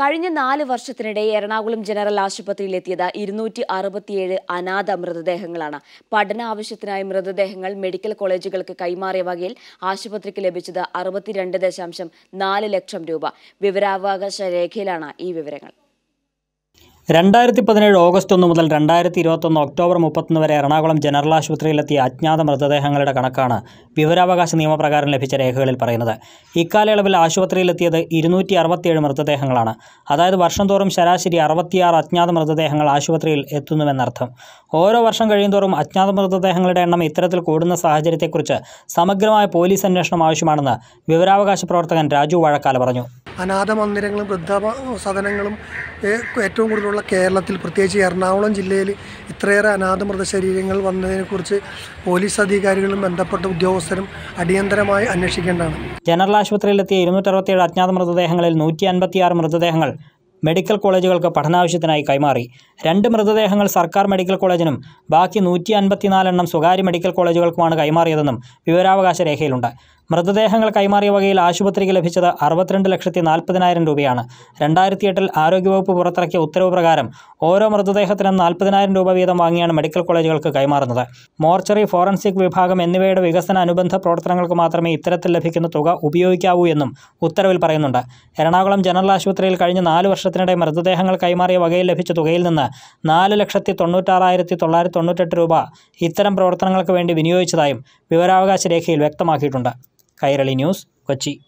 കഴിഞ്ഞ നാല് വർഷത്തിനിടെ എറണാകുളം ജനറൽ ആശുപത്രിയിൽ എത്തിയത് ഇരുന്നൂറ്റി അറുപത്തിയേഴ് അനാഥ മൃതദേഹങ്ങളാണ് പഠന ആവശ്യത്തിനായി മൃതദേഹങ്ങൾ മെഡിക്കൽ കോളേജുകൾക്ക് കൈമാറിയ വകയിൽ ആശുപത്രിക്ക് ലഭിച്ചത് അറുപത്തിരണ്ട് ദശാംശം നാല് ലക്ഷം രൂപ വിവരാവകാശ രേഖയിലാണ് ഈ വിവരങ്ങൾ രണ്ടായിരത്തി പതിനേഴ് ഓഗസ്റ്റ് ഒന്ന് മുതൽ രണ്ടായിരത്തി ഇരുപത്തൊന്ന് ഒക്ടോബർ മുപ്പത്തൊന്ന് വരെ എറണാകുളം ജനറൽ ആശുപത്രിയിലെത്തിയ അജ്ഞാത മൃതദേഹങ്ങളുടെ കണക്കാണ് വിവരാവകാശ നിയമപ്രകാരം ലഭിച്ച രേഖകളിൽ പറയുന്നത് ഇക്കാലയളവിൽ ആശുപത്രിയിലെത്തിയത് ഇരുന്നൂറ്റി അറുപത്തിയേഴ് മൃതദേഹങ്ങളാണ് അതായത് വർഷം തോറും ശരാശരി അറുപത്തിയാറ് അജ്ഞാത മൃതദേഹങ്ങൾ ആശുപത്രിയിൽ എത്തുന്നുവെന്നർത്ഥം ഓരോ വർഷം കഴിയുന്തോറും അജ്ഞാത മൃതദേഹങ്ങളുടെ എണ്ണം ഇത്തരത്തിൽ കൂടുന്ന സാഹചര്യത്തെക്കുറിച്ച് സമഗ്രമായ പോലീസ് അന്വേഷണം ആവശ്യമാണെന്ന് വിവരാവകാശ പ്രവർത്തകൻ രാജു വഴക്കാല പറഞ്ഞു അനാഥ മന്ദിരങ്ങളും വൃദ്ധ സദനങ്ങളും ഏറ്റവും കൂടുതലുള്ള കേരളത്തിൽ പ്രത്യേകിച്ച് എറണാകുളം ജില്ലയിൽ ഇത്രയേറെ അനാഥ മൃതശരീരങ്ങൾ വന്നതിനെക്കുറിച്ച് പോലീസ് അധികാരികളും ബന്ധപ്പെട്ട ഉദ്യോഗസ്ഥരും അടിയന്തരമായി അന്വേഷിക്കേണ്ടതാണ് ജനറൽ ആശുപത്രിയിലെത്തിയ ഇരുന്നൂറ്ററുപത്തിയേഴ് അജ്ഞാത മൃതദേഹങ്ങളിൽ നൂറ്റി അൻപത്തിയാറ് മൃതദേഹങ്ങൾ മെഡിക്കൽ കോളേജുകൾക്ക് പഠനാവശ്യത്തിനായി കൈമാറി രണ്ട് മൃതദേഹങ്ങൾ സർക്കാർ മെഡിക്കൽ കോളേജിനും ബാക്കി നൂറ്റി അൻപത്തിനാലെണ്ണം സ്വകാര്യ മെഡിക്കൽ കോളേജുകൾക്കുമാണ് കൈമാറിയതെന്നും വിവരാവകാശ രേഖയിലുണ്ട് മൃതദേഹങ്ങൾ കൈമാറിയ വകയിൽ ആശുപത്രിക്ക് ലഭിച്ചത് അറുപത്തിരണ്ട് ലക്ഷത്തി നാൽപ്പതിനായിരം രൂപയാണ് രണ്ടായിരത്തി എട്ടിൽ ആരോഗ്യവകുപ്പ് പുറത്തിറക്കിയ ഉത്തരവ് പ്രകാരം ഓരോ മൃതദേഹത്തിനും നാൽപ്പതിനായിരം രൂപ വീതം വാങ്ങിയാണ് മെഡിക്കൽ കോളേജുകൾക്ക് കൈമാറുന്നത് മോർച്ചറി ഫോറൻസിക് വിഭാഗം എന്നിവയുടെ വികസന അനുബന്ധ പ്രവർത്തനങ്ങൾക്ക് മാത്രമേ ഇത്തരത്തിൽ ലഭിക്കുന്ന തുക ഉപയോഗിക്കാവൂ എന്നും ഉത്തരവിൽ പറയുന്നുണ്ട് എറണാകുളം ജനറൽ ആശുപത്രിയിൽ കഴിഞ്ഞ നാല് വർഷത്തിനിടെ മൃതദേഹങ്ങൾ കൈമാറിയ വകയിൽ ലഭിച്ച തുകയിൽ നിന്ന് നാല് ലക്ഷത്തി തൊണ്ണൂറ്റാറായിരത്തി തൊള്ളായിരത്തി തൊണ്ണൂറ്റെട്ട് രൂപ ഇത്തരം പ്രവർത്തനങ്ങൾക്ക് വേണ്ടി വിനിയോഗിച്ചതായും വിവരാവകാശ രേഖയിൽ വ്യക്തമാക്കിയിട്ടുണ്ട് कईरली न्यूज कोची